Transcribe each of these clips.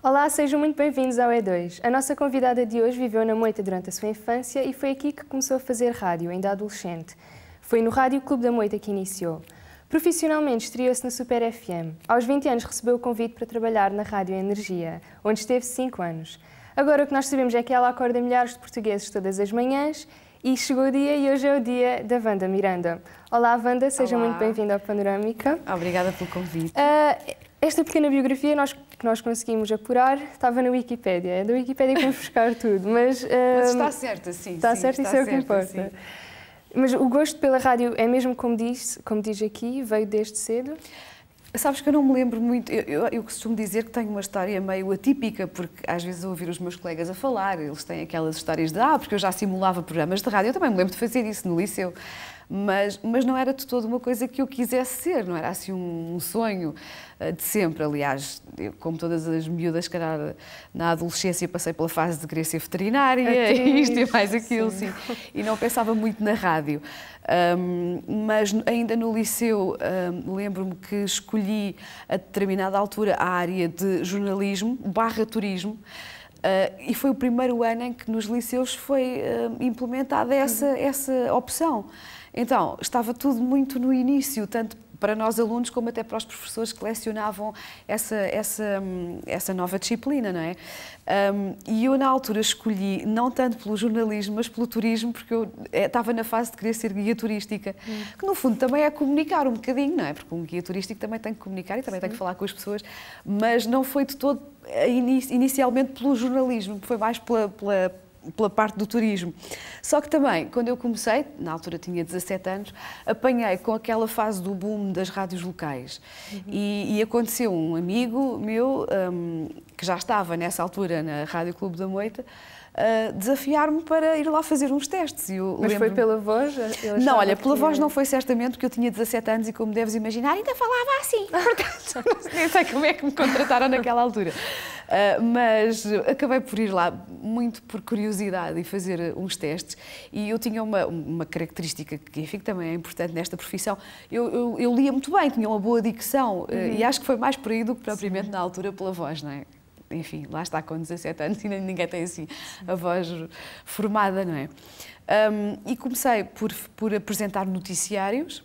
Olá, sejam muito bem-vindos ao E2. A nossa convidada de hoje viveu na Moita durante a sua infância e foi aqui que começou a fazer rádio, ainda adolescente. Foi no Rádio Clube da Moita que iniciou. Profissionalmente estreou-se na Super FM. Aos 20 anos recebeu o convite para trabalhar na Rádio Energia, onde esteve 5 anos. Agora o que nós sabemos é que ela acorda milhares de portugueses todas as manhãs e chegou o dia e hoje é o dia da Wanda Miranda. Olá, Wanda, seja Olá. muito bem-vinda ao Panorâmica. Obrigada pelo convite. Uh, esta pequena biografia nós, que nós conseguimos apurar estava na Wikipédia. É da Wikipédia que vamos buscar tudo, mas... mas ehm, está certa, sim. Está certa, isso é o que importa. Sim. Mas o gosto pela rádio é mesmo como diz, como diz aqui, veio desde cedo? Sabes que eu não me lembro muito, eu, eu, eu, costumo dizer que tenho uma história meio atípica, porque às vezes eu ouvir os meus colegas a falar, eles têm aquelas histórias de ah, porque eu já simulava programas de rádio, eu também me lembro de fazer isso no liceu mas, mas não era de todo uma coisa que eu quisesse ser, não era assim um, sonho eh, de sempre. Aliás, eu, como todas as miúdas, era na adolescência passei pela fase de querer ser veterinária, ah, e isto e mais aquilo, sim. sim. E não pensava muito na rádio. Um, mas ainda no liceu, um, lembro-me que escolhi a determinada altura a área de jornalismo barra turismo. Uh, e foi o primeiro ano em que nos liceus foi uh, implementada essa, uhum. essa opção. Então, estava tudo muito no início, tanto para nós alunos como até para os professores que lecionavam essa, essa, hum, essa nova disciplina, não é? Um, e eu, na altura, escolhi, não tanto pelo jornalismo, mas pelo turismo, porque eu eh, estava na fase de querer ser guia turística, hum. que no fundo também é comunicar um bocadinho, não é? Porque um guia turístico também tem que comunicar e também Sim. tem que falar com as pessoas, mas não foi de todo eh, inicialmente pelo jornalismo, foi mais pela, pela pela parte do turismo. Só que também, quando eu comecei, na altura tinha 17 anos, apanhei com aquela fase do boom das rádios locais. Uhum. E, e, aconteceu um amigo meu, um, que já estava nessa altura na Rádio Clube da Moita, uh, desafiar-me para ir lá fazer uns testes. E Mas foi pela voz? Não, olha, pela voz não foi certamente, porque eu tinha 17 anos e, como deves imaginar, ainda falava assim. Portanto, nem sei como é que me contrataram naquela altura. Uh, mas acabei por ir lá muito por curiosidade e fazer ah, uns testes. E eu tinha uma, uma característica que, enfim, também é importante nesta profissão. Eu, eu, eu lia muito bem, tinha uma boa dicção ah, uhum. e acho que foi mais por aí do que propriamente Sim. na altura pela voz, não é? enfim, lá está com 17 anos e ninguém tem assim a voz formada, não é? Um, e comecei por, por apresentar noticiários,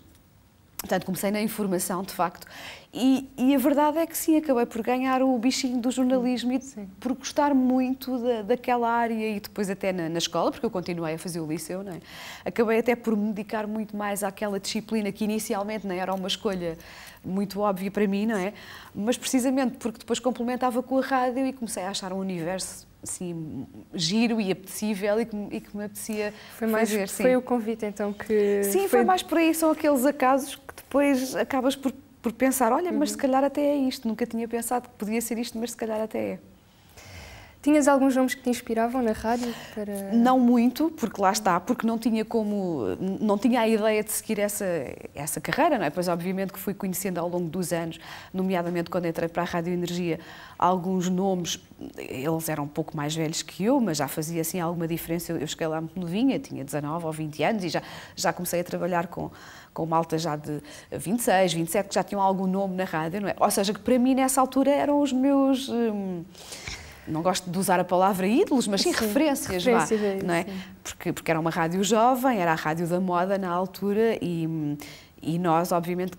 portanto, comecei na informação, de facto, e, e, a verdade é que sim, acabei por ganhar o bichinho do jornalismo e sim. por gostar muito da, daquela área e depois até na, na, escola, porque eu continuei a fazer o liceu, não é? Acabei até por me dedicar muito mais àquela disciplina que inicialmente não é? era uma escolha muito óbvia para mim, não é? Mas precisamente porque depois complementava com a rádio e comecei a achar um universo assim, giro e apetecível e que, e que me apetecia foi mais, fazer. Foi sim. o convite então que... Sim, foi... foi mais por aí, são aqueles acasos que depois acabas por por pensar, olha, mas se uhum. calhar até é isto, nunca tinha pensado que podia ser isto, mas se calhar até é. Tinhas alguns nomes que te inspiravam na rádio? Para... Não muito, porque lá está, porque não tinha como, não tinha a ideia de seguir essa, essa carreira, não é? Pois obviamente que fui conhecendo ao longo dos anos, nomeadamente quando entrei para a Rádio Energia, alguns nomes, eles eram um pouco mais velhos que eu, mas já fazia assim alguma diferença, eu, eu cheguei lá muito novinha, tinha 19 ou 20 anos e já, já comecei a trabalhar com, com malta já de 26, 27, que já tinham algum nome na rádio, não é? Ou seja, que para mim nessa altura eram os meus... Hum, não gosto de usar a palavra ídolos, mas sim, referências, referências vá, é não é? Porque, porque era uma rádio jovem, era a rádio da moda na altura e, hum, e nós, obviamente,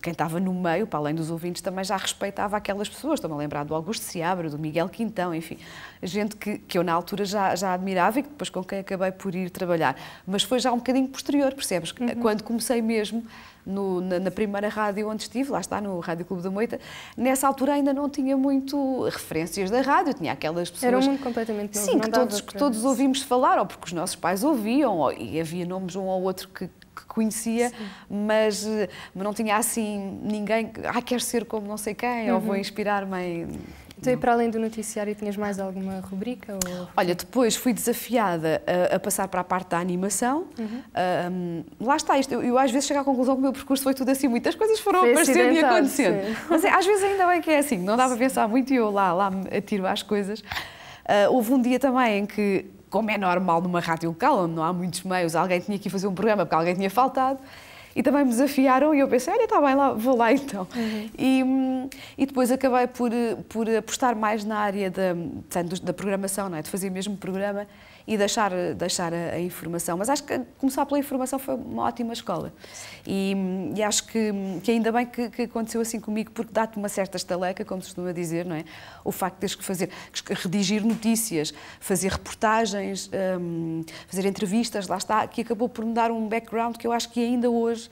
quem estava no meio, para além dos ouvintes, também já respeitava aquelas pessoas. Estou-me a lembrar do Augusto Seabra, do Miguel Quintão, enfim, gente que, que eu na altura já, já admirava e que depois com quem acabei por ir trabalhar. Mas foi já um bocadinho posterior, percebes? Uhum. Quando comecei mesmo no, na, na, primeira rádio onde estive, lá está, no Rádio Clube da Moita, nessa altura ainda não tinha muito referências da rádio, tinha aquelas pessoas. Era um mundo completamente novo. Sim, que todos, que todos ouvimos falar, ou porque os nossos pais ouviam, ou, e havia nomes um ou outro que, que conhecia, mas, eh, mas não tinha assim ninguém que ah, quer ser como não sei quem, uhum. ou vou uhum. inspirar-me em. Então, e para além do noticiário, tinhas mais alguma rubrica? Ou... Olha, depois fui desafiada a, a, passar para a parte da animação. Uhum. Um, lá está, isto, eu, eu, às vezes chego à conclusão que o meu percurso foi tudo assim, muitas coisas foram aparecendo e acontecendo. Sim. Mas é, às vezes ainda bem que é assim, não dá sim. para pensar muito e eu lá, lá me atiro às coisas. Uh, houve um dia também em que como é normal numa rádio local, onde não há muitos meios, alguém tinha que ir fazer um programa porque alguém tinha faltado. E também me desafiaram e eu pensei, olha, está bem, lá, vou lá então. Uhum. E, hum, e depois acabei por, eh, por apostar mais na área da, da programação, não é? de fazer mesmo programa e deixar, eh, deixar a, a, informação. Mas acho que começar pela informação foi uma ótima escola. E, e acho que, que, ainda bem que, que, aconteceu assim comigo, porque dá-te uma certa estaleca, como se costuma dizer, não é? O facto de teres que fazer, redigir notícias, fazer reportagens, um, ehm, fazer entrevistas, lá está, que acabou por me dar um background que eu acho que ainda hoje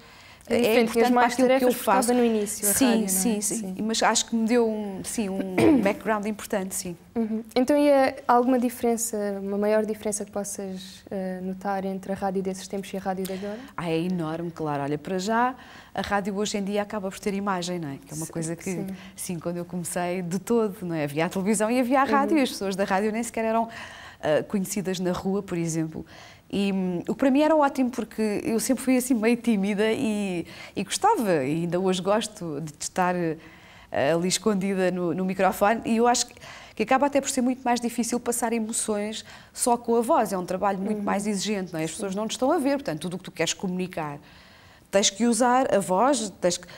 é importante mais para aquilo que eu faço. no início, sim, rádio, é? sim, é? sim, sim, Mas acho que me deu um, sim, um background importante, sim. Uhum. Então, e há eh, alguma diferença, uma maior diferença que possas uh, notar entre a rádio desses tempos e a rádio de agora? Ah, é enorme, claro. Olha, para já, a rádio hoje em dia acaba por ter imagem, não é? Que é uma sim, coisa que, sim. sim. quando eu comecei, de todo, não é? Havia a televisão e havia a uhum. rádio, uhum. e as pessoas da rádio nem sequer eram uh, conhecidas na rua, por exemplo. E hum, o que para mim era ótimo, porque eu sempre fui assim meio tímida e, e gostava, e ainda hoje gosto de estar eh, ali escondida no, no microfone. E eu acho que, que, acaba até por ser muito mais difícil passar emoções só com a voz. É um trabalho muito uhum. mais exigente, não é? As pessoas não te estão a ver, portanto, tudo o que tu queres comunicar tens que usar a voz, tens que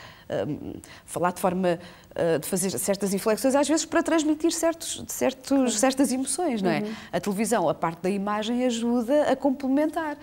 um, falar de forma hum, de fazer certas inflexões, às vezes para transmitir certos, certos, certas emoções, não é? Uhum. A televisão, a parte da imagem, ajuda a complementar.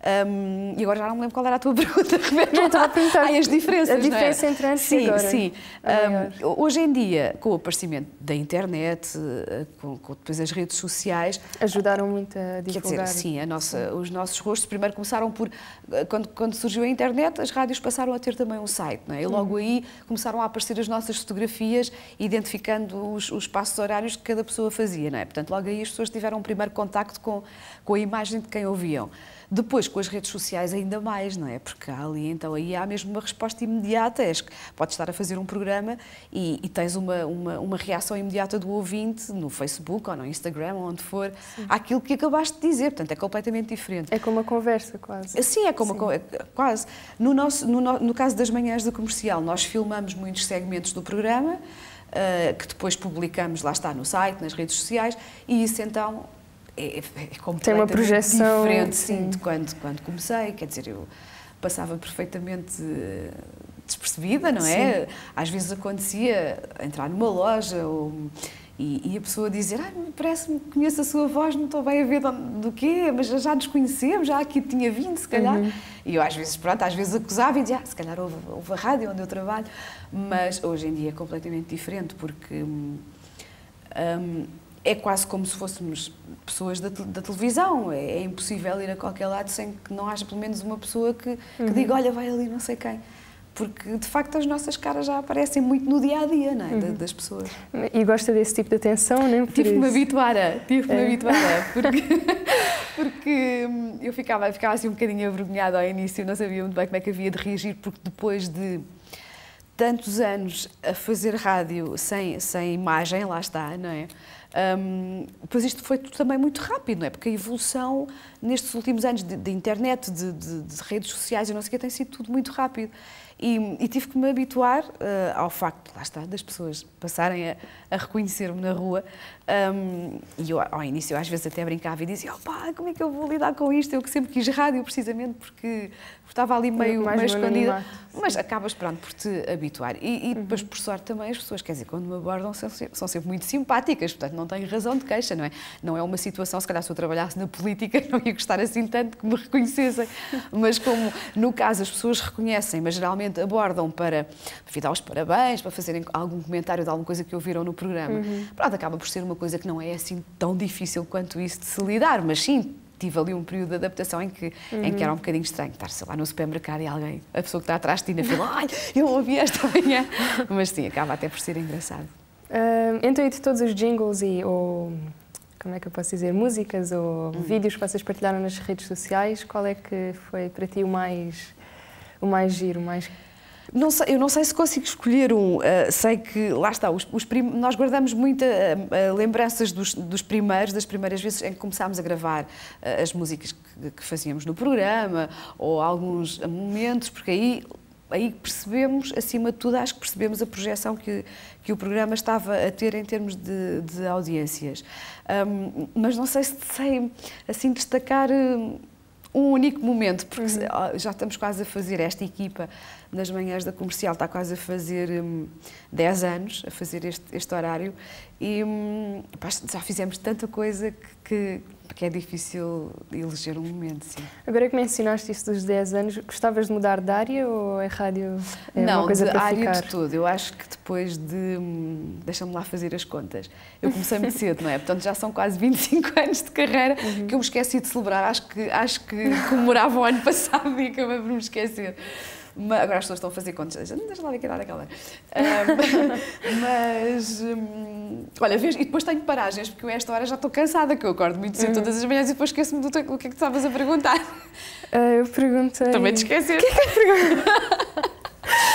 Um, e agora já não me lembro qual era a tua pergunta, Rebeca. estou a perguntar. Ai, as diferenças, A é? diferença entre antes sim, e agora. Sim, sim. É um, hoje em dia, com o aparecimento da internet, eh, com, com depois as redes sociais... Ajudaram muito a divulgar. Quer dizer, sim, a nossa, os nossos rostos primeiro começaram por... Eh, quando, quando surgiu a internet, as rádios passaram a ter também um site, não é? E logo aí começaram a aparecer as nossas fotografias, identificando os, os passos horários que cada pessoa fazia, não é? Portanto, logo aí as pessoas tiveram um primeiro contacto com, com a imagem de quem ouviam. Depois, com as redes sociais, ainda mais, não é? Porque ali, então, aí há mesmo uma resposta imediata. És, podes estar a fazer um programa e, e tens uma, uma, uma, reação imediata do ouvinte no Facebook ou no Instagram, ou onde for, Sim. àquilo que acabaste de dizer. Portanto, é completamente diferente. É como uma conversa, quase. Eh, sim, é como Sim. Uma, eh, quase. No, nosso, no, no caso das manhãs do comercial, nós filmamos muitos segmentos do programa. Uh, que depois publicamos, lá está, no site, nas redes sociais, e isso então é, é, é Tem uma projeção diferente sim. Sim, de quando, quando comecei. Quer dizer, eu passava perfeitamente eh, despercebida, não é? Sim. Às vezes acontecia entrar numa loja ou, e, e, a pessoa dizer, ah, parece-me que conheço a sua voz, não estou bem a ver do quê, mas já nos conhecemos, já aqui tinha vindo, se calhar. Uhum. E eu às vezes, pronto, às vezes acusava e dizia, ah, se calhar houve, houve a rádio onde eu trabalho. Mas hoje em dia é completamente diferente, porque... Hum, hum é quase como se fôssemos pessoas da, da televisão. É, é, impossível ir a qualquer lado sem que não haja pelo menos uma pessoa que, que uhum. diga: olha, vai ali não sei quem. Porque, de facto, as nossas caras já aparecem muito no dia a dia não é? Uhum. das pessoas. E gosta desse tipo de atenção, não é? Tive que me habituar a. Tive que é. me habituar a. Porque, porque hum, eu ficava, ficava assim um bocadinho avergonhada ao início, não sabia muito bem como é que havia de reagir, porque depois de tantos anos a fazer rádio sem, sem imagem, lá está, não é? Um, pois isto foi tudo também muito rápido, não é? Porque a evolução nestes últimos anos de, de internet, de, de, de, redes sociais e não sei o que, tem sido tudo muito rápido. E, e tive que me habituar uh, ao facto, lá está, das pessoas passarem a, a reconhecer-me na rua. Um, e eu, ao início, eu às vezes até brincava e dizia: opa, como é que eu vou lidar com isto? Eu que sempre quis rádio, precisamente porque estava ali meio, meio escondida. Animado, mas acabas, pronto, por te habituar. E, e uhum. depois, uhum. por sorte, também as pessoas, quer dizer, quando me abordam, são, são, sempre muito simpáticas, portanto, não tenho razão de queixa, não é? Não é uma situação, se calhar, se eu trabalhasse na política, não ia gostar assim tanto que me reconhecessem. Mas, como no caso as pessoas reconhecem, mas geralmente abordam para, para vir dar os parabéns, para fazerem algum comentário de alguma coisa que ouviram no programa. Uhum. Pronto, acaba por ser uma coisa que não é assim tão difícil quanto isso de se lidar, mas sim, tive ali um período de adaptação em que, uhum. em que era uhum. um bocadinho estranho estar, sei lá, no supermercado e alguém, a pessoa que está atrás de ti na fila, ai, eu ouvi esta manhã. Mas sim, acaba até por ser engraçado. Uh, então, entre de todos os jingles e ou, como é que eu posso dizer, músicas ou uhum. vídeos que vocês partilharam nas redes sociais, qual é que foi para ti o mais, o mais giro, o mais não sei, eu não sei se consigo escolher um. Uh, sei que, lá está, os, os prim... nós guardamos muitas uh, eh, uh, eh, lembranças dos, dos, primeiros, das primeiras vezes em que começámos a gravar as músicas que, que, fazíamos no programa ou alguns momentos, porque aí, aí percebemos, acima de tudo, acho que percebemos a projeção que, que o programa estava a ter em termos de, de audiências. Um, mas não sei se sei assim destacar. Hum, um único momento, porque uhum. Ah, já estamos quase a fazer, esta equipa nas manhãs da comercial está quase a fazer um, 10 anos, a fazer este, este horário, e hum, pá, já fizemos tanta coisa que, que, é difícil eleger um momento, sim. Agora que mencionaste isso dos 10 anos, gostavas de mudar de área ou é rádio é Não, uma coisa de para área ficar? de tudo. Eu acho que depois de... Hum, deixa-me lá fazer as contas. Eu comecei muito cedo, não é? Portanto, já são quase 25 anos de carreira uhum. que eu me esqueci de celebrar. Acho que, acho que comemorava o ano passado e acabei por me esquecer agora as pessoas estão a fazer contas, deixa lá ver que idade aquela. É um, é. mas, hum, Olha, vês, e depois tenho paragens, porque eu a esta hora já estou cansada, que eu acordo muito cedo hum. todas as manhãs e depois esqueço-me do, que é que estavas a perguntar. Uh, eu perguntei. Também te esqueceste. O que é que eu perguntei?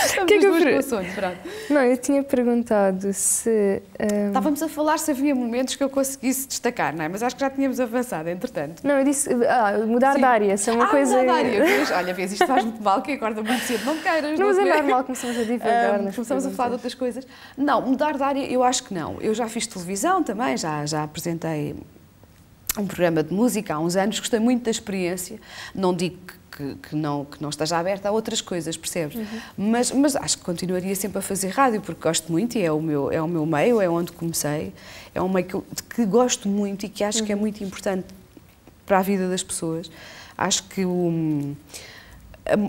Estamos que é que eu per... não, eu tinha perguntado se. Um... Estávamos a falar se havia momentos que eu conseguisse destacar, não é? Mas acho que já tínhamos avançado, entretanto. Não, eu disse ah, mudar Sim. de área, se é uma ah, coisa. Mudar de área, vês? Olha, vês, isto faz muito mal, que acorda muito cedo, não queiras. Não, mas é normal, começamos a divagar. Um, começamos a falar de outras coisas. Não, mudar de área eu acho que não. Eu já fiz televisão também, já, já apresentei um programa de música há uns anos, gostei muito da experiência, não digo que, que não, que não esteja aberta a outras coisas, percebes? Uhum. Mas, mas acho que continuaria sempre a fazer rádio, porque gosto muito e é o meu, é o meu meio, é onde comecei, é um meio que, que gosto muito e que acho uhum. que é uhum. muito importante para a vida das pessoas. Acho que o. Um,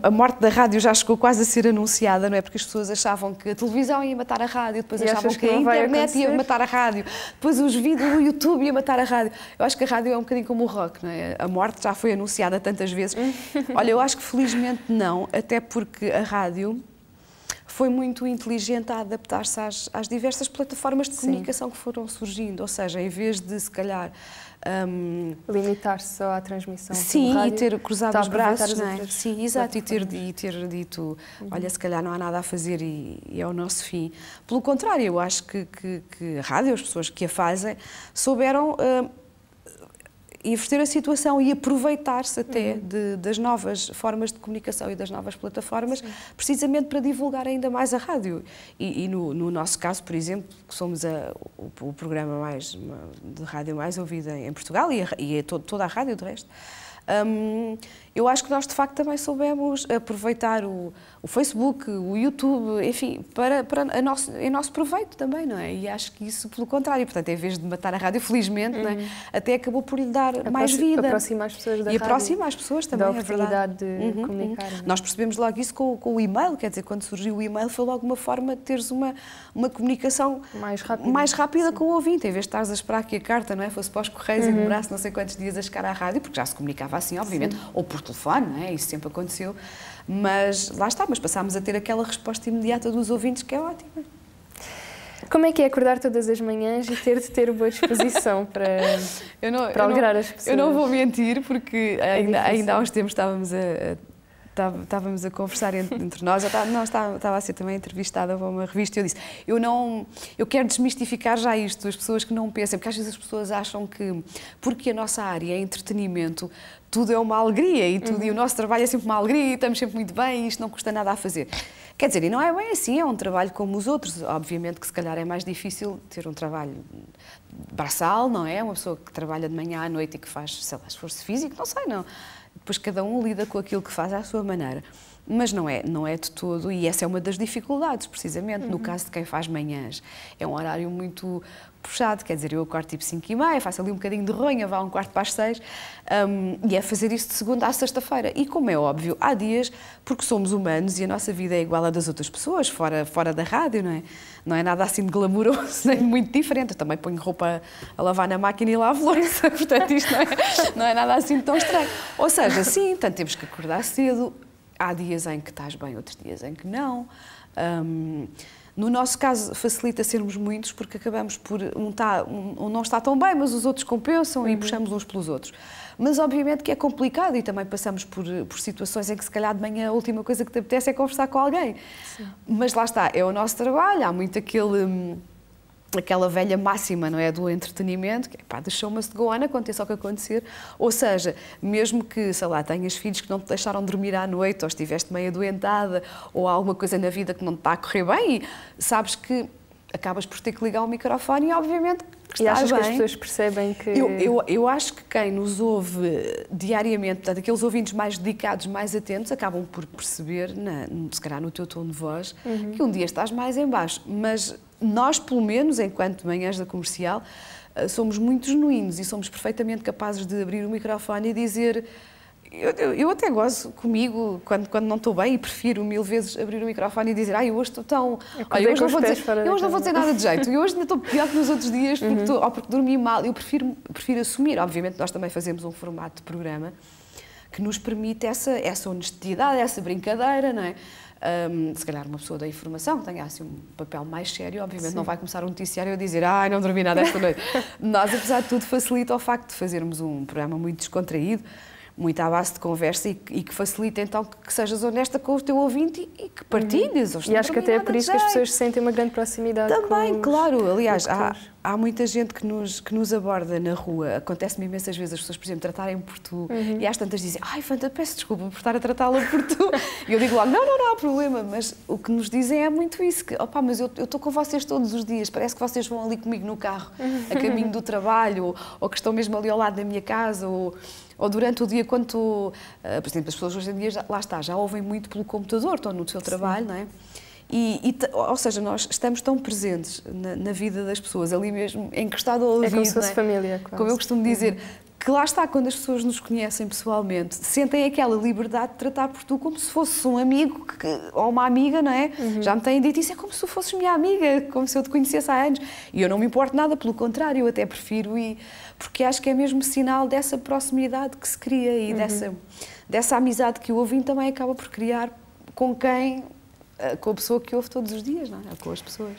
a morte da rádio já chegou quase a ser anunciada, não é? Porque as pessoas achavam que a televisão ia matar a rádio, depois e achavam que, que a internet ia matar a rádio, depois os vídeos do YouTube ia matar a rádio. Eu acho que a rádio é um bocadinho como o rock, não é? A morte já foi anunciada tantas vezes. Olha, eu acho que felizmente não, até porque a rádio foi muito inteligente a adaptar-se às, às, diversas plataformas de comunicação Sim. que foram surgindo, ou seja, em vez de se calhar um, limitar-se só à transmissão sim rádio, e ter cruzado tá os braços não é? Outras sim exato e ter e ter dito uhum. olha se calhar não há nada a fazer e, e, é o nosso fim pelo contrário eu acho que, que, que a rádio as pessoas que a fazem souberam uh, inverter a situação e aproveitar-se até uhum. de, das novas formas de comunicação e das novas plataformas, Sim. precisamente para divulgar ainda mais a rádio. E, e no, no, nosso caso, por exemplo, que somos a, o, o, programa mais, de rádio mais ouvido em, Portugal e, a, e a to, toda a rádio, de resto, um, eu acho que nós, de facto, também soubemos aproveitar o, o Facebook, o YouTube, enfim, para, para a nosso, em nosso proveito também, não é? E acho que isso, pelo contrário, portanto, em vez de matar a rádio, felizmente, é? uhum. é? até acabou por lhe dar mais vida. Aproxima as pessoas da e rádio. E aproxima as pessoas também, é da oportunidade é de uhum, uhum. comunicar. Uhum. Nós percebemos logo isso com, com, o e-mail, quer dizer, quando surgiu o e-mail foi logo uma forma de teres uma, uma comunicação mais rápida, mais rápida com o ouvinte, em vez de estares a esperar que a carta, não é? Fosse para os correios e uhum. demorasse não sei quantos dias a chegar à rádio, porque já se comunicava ligava assim, obviamente, Sim. ou por telefone, não é? isso sempre aconteceu, mas lá está, mas passámos a ter aquela resposta imediata dos ouvintes que é ótima. Como é que é acordar todas as manhãs e ter de ter boa disposição para, não, para alegrar não, as pessoas? Eu não vou mentir, porque é ainda, ainda, há uns tempos estávamos a, estávamos a conversar entre, nós, já estava, tá, não, estava, estava a ser também entrevistada para uma revista, e eu disse, eu não, eu quero desmistificar já isto, as pessoas que não pensam porque às vezes as pessoas acham que, porque a nossa área é entretenimento, tudo é uma alegria e, tudo, uhum. e o uhum. nosso trabalho é sempre uma alegria e estamos sempre muito bem e isto não custa nada a fazer. Quer dizer, e não é bem assim, é um trabalho como os outros. Obviamente que se calhar é mais difícil ter um trabalho braçal, não é? Uma pessoa que trabalha de manhã à noite e que faz, sei lá, esforço físico, não sei, não. Depois cada um lida com aquilo que faz à sua maneira. Mas não é, não é de todo, e essa é uma das dificuldades, precisamente, uhum. no caso de quem faz manhãs. É um horário muito puxado, quer dizer, eu acordo tipo 5 e meia, faço ali um bocadinho de ronha, vá um quarto para as 6, um, e é fazer isso de segunda à sexta-feira. E como é óbvio, há dias, porque somos humanos e a nossa vida é igual à das outras pessoas, fora, fora da rádio, não é? não é nada assim de glamouroso, nem muito diferente. Eu também ponho roupa a lavar na máquina e lavo louça, portanto isto não é, não é nada assim tão estranho. Ou seja, sim, portanto temos que acordar cedo, há dias em que estás bem, outros dias em que não. Um, no nosso caso, facilita sermos muitos porque acabamos por. Um, tá, um, um não está tão bem, mas os outros compensam uhum. e puxamos uns pelos outros. Mas, obviamente, que é complicado e também passamos por, por situações em que, se calhar, de manhã a última coisa que te apetece é conversar com alguém. Sim. Mas lá está, é o nosso trabalho, há muito aquele hum, aquela velha máxima, não é, do entretenimento, que é, pá, deixou show de go aconteça o que acontecer, ou seja, mesmo que, sei lá, tenhas filhos que não te deixaram dormir à noite, ou estiveste meio adoentada, ou há alguma coisa na vida que não te está a correr bem, sabes que acabas por ter que ligar o microfone e, obviamente, e achas bem. que as pessoas percebem que. Eu, eu, eu acho que quem nos ouve diariamente, portanto, aqueles ouvintes mais dedicados, mais atentos, acabam por perceber, na, se calhar no teu tom de voz, uhum. que um dia estás mais em baixo. Mas nós, pelo menos, enquanto manhãs da comercial, eh, somos muito genuínos e somos perfeitamente capazes de abrir o microfone e dizer eu, eu, eu, até gosto comigo quando, quando não estou bem e prefiro mil vezes abrir o microfone e dizer ai, hoje estou tão. Eu, hoje, não vou, dizer, eu hoje não vou dizer nada de jeito, eu hoje ainda estou pior que nos outros dias porque, uhum. tô, ou porque dormi mal. Eu prefiro, prefiro assumir. Obviamente, nós também fazemos um formato de programa que nos permite essa, essa honestidade, essa brincadeira, não é? Um, se calhar uma pessoa da informação tenha assim um papel mais sério, obviamente Sim. não vai começar um noticiário a dizer ai, não dormi nada esta noite. Nós, apesar de tudo, facilita o facto de fazermos um programa muito descontraído, muito à base de conversa e, e que facilita então que, que, sejas honesta com o teu ouvinte e, e que partilhes. Uhum. E acho que até é por isso que as é? pessoas sentem uma grande proximidade. Também, claro. Aliás, há, há muita gente que nos, que nos aborda na rua. Acontece-me imensas vezes as pessoas, por exemplo, tratarem por tu. Uhum. E às tantas dizem, ai, Fanta, peço desculpa por estar a tratá-la por tu. e eu digo logo, não, não, não há problema. Mas o que nos dizem é muito isso, que, opá, mas eu estou com vocês todos os dias, parece que vocês vão ali comigo no carro, a caminho do trabalho, ou, que estão mesmo ali ao lado da minha casa, ou, ou durante o dia, quando Uh, por exemplo, as pessoas hoje em dia, já, lá está, já ouvem muito pelo computador, estão no seu trabalho, Sim. não é? E, e, ou seja, nós estamos tão presentes na, na, vida das pessoas, ali mesmo, encostado ao ouvido. É como se fosse é? família, quase. Como eu costumo uhum. dizer, uhum. que lá está, quando as pessoas nos conhecem pessoalmente, sentem aquela liberdade de tratar por tu como se fosse um amigo que, ou uma amiga, não é? Uhum. Já me têm dito, isso é como se tu fosses minha amiga, como se eu te conhecesse há anos. E eu não me importo nada, pelo contrário, eu até prefiro e porque acho que é mesmo sinal dessa proximidade que se cria e uhum. dessa, dessa amizade que o ouvinte também acaba por criar com quem eh, com a pessoa que ouve todos os dias, não é? com as pessoas.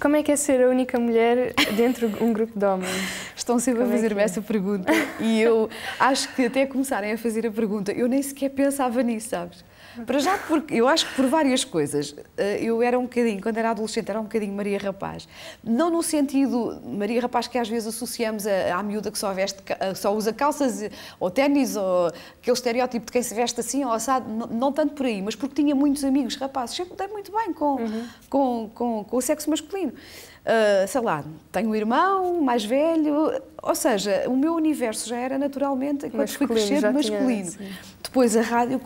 Como é que é ser a única mulher dentro de um grupo de homens? Estão sempre Como a é fazer-me é é? essa pergunta e eu acho que até começarem a fazer a pergunta, eu nem sequer pensava nisso, sabes? Para já, porque eu acho que por várias coisas. Eh, eu era um bocadinho, quando era adolescente, era um bocadinho Maria Rapaz. Não no sentido Maria Rapaz que às vezes associamos à, à miúda que só, veste, eh, só usa calças eh, ou ténis ou aquele estereótipo de quem se veste assim ou assado, não, não tanto por aí, mas porque tinha muitos amigos rapazes. Sempre dei muito bem com, uhum. com, com, com o sexo masculino. Ah, sei lá, tenho um irmão mais velho, ou seja, o meu universo já era naturalmente, quando masculino, fui crescer masculino. Tinha, Depois a rádio,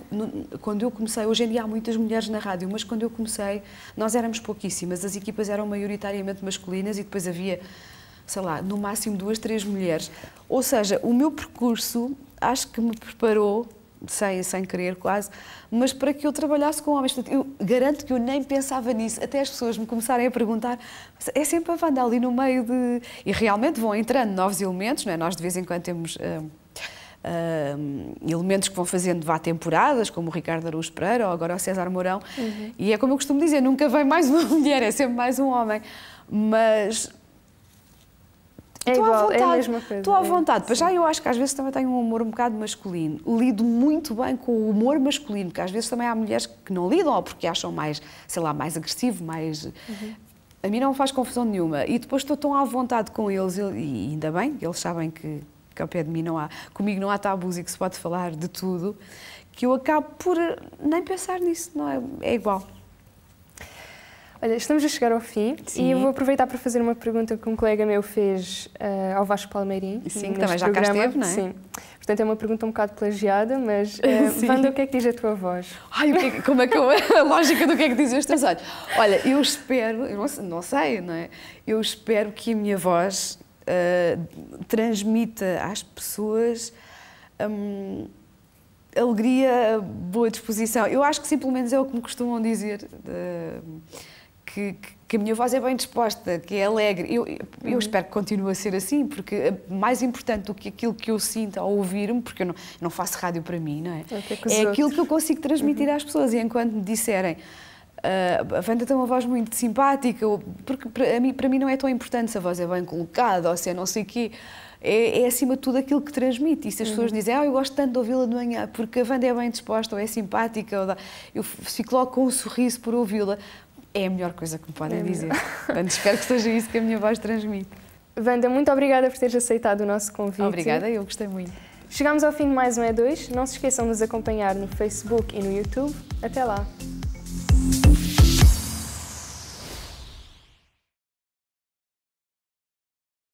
quando eu comecei, hoje em dia há muitas mulheres na rádio, mas quando eu comecei, nós éramos pouquíssimas, as equipas eram maioritariamente masculinas e depois havia sei lá, no máximo duas, três mulheres. Ou seja, o meu percurso acho que me preparou sem, sem querer quase, mas para que eu trabalhasse com homens. Portanto, eu garanto que eu nem pensava nisso, até as pessoas me começarem a perguntar, é sempre a Wanda ali no meio de... E realmente vão entrando novos elementos, não é? Nós de vez em quando temos... Uh, uh, elementos que vão fazendo vá temporadas, como o Ricardo Araújo Pereira ou agora o César Mourão, uhum. e é como eu costumo dizer, nunca vem mais uma mulher, é sempre mais um homem, mas é estou igual, à vontade, é a mesma coisa. Estou à é. vontade. Pois já eu acho que às vezes também tenho um humor um bocado masculino. Lido muito bem com o humor masculino, porque às vezes também há mulheres que não lidam ou porque acham mais, sei lá, mais agressivo, mais. Uhum. A mim não faz confusão nenhuma. E depois estou tão à vontade com eles, e ainda bem, eles sabem que, que ao pé de mim não há, comigo não há tabus e que se pode falar de tudo, que eu acabo por eh, nem pensar nisso, não é? É igual. Olha, estamos a chegar ao fim Sim. e eu vou aproveitar para fazer uma pergunta que um colega meu fez uh, ao Vasco Palmeirim. Sim, que também já programa. cá esteve, não é? Sim. Portanto, é uma pergunta um bocado plagiada, mas uh, Wanda, o que é que diz a tua voz? Ai, é que, como é que é a lógica do que é que dizem os teus olhos? Olha, eu espero, eu não, não, sei, não é? Eu espero que a minha voz uh, transmita às pessoas um, alegria, boa disposição. Eu acho que sim, pelo menos é o que me costumam dizer que, que a minha voz é bem disposta, que é alegre. Eu, eu uhum. espero que continue a ser assim, porque é mais importante do que aquilo que eu sinto ao ouvir-me, porque eu não, não, faço rádio para mim, não é? É, é, é aquilo que eu consigo transmitir uhum. às pessoas. E enquanto me disserem, Uh, a Wanda tem uma voz muito simpática, porque para mim, para mim não é tão importante se a voz é bem colocada ou se é não sei o quê. É, é, acima de tudo aquilo que transmite. E se as uhum. pessoas dizem, ah, eu gosto tanto de ouvi-la de manhã porque a Wanda é bem disposta ou é simpática, ou dá... eu fico logo com um sorriso por ouvi-la, é a melhor coisa que me podem é dizer. Portanto, espero que seja isso que a minha voz transmite. Wanda, muito obrigada por teres aceitado o nosso convite. Obrigada, eu gostei muito. Chegamos ao fim de mais um E2. Não se esqueçam de nos acompanhar no Facebook e no YouTube. Até lá!